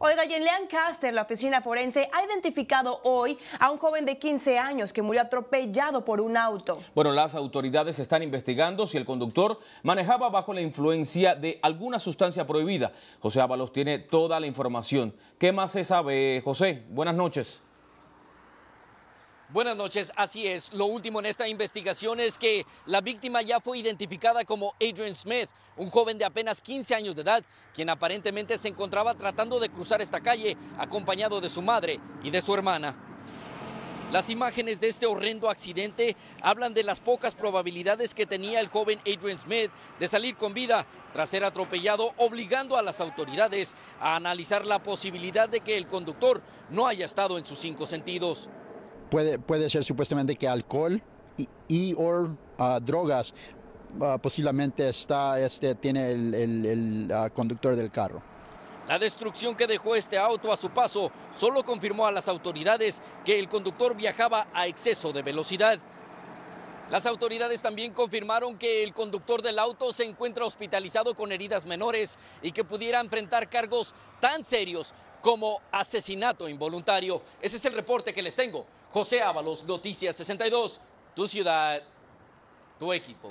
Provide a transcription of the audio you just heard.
Oiga, y en Lancaster, la oficina forense ha identificado hoy a un joven de 15 años que murió atropellado por un auto. Bueno, las autoridades están investigando si el conductor manejaba bajo la influencia de alguna sustancia prohibida. José Ábalos tiene toda la información. ¿Qué más se sabe, José? Buenas noches. Buenas noches, así es. Lo último en esta investigación es que la víctima ya fue identificada como Adrian Smith, un joven de apenas 15 años de edad, quien aparentemente se encontraba tratando de cruzar esta calle acompañado de su madre y de su hermana. Las imágenes de este horrendo accidente hablan de las pocas probabilidades que tenía el joven Adrian Smith de salir con vida tras ser atropellado, obligando a las autoridades a analizar la posibilidad de que el conductor no haya estado en sus cinco sentidos puede, ser supuestamente que alcohol y, o ah, drogas ah, posiblemente está, este, tiene el, ah, conductor del carro. La destrucción que dejó este auto a su paso solo confirmó a las autoridades que el conductor viajaba a exceso de velocidad. Las autoridades también confirmaron que el conductor del auto se encuentra hospitalizado con heridas menores y que pudiera enfrentar cargos tan serios como asesinato involuntario. Ese es el reporte que les tengo. José Ábalos, Noticias 62, tu ciudad, tu equipo.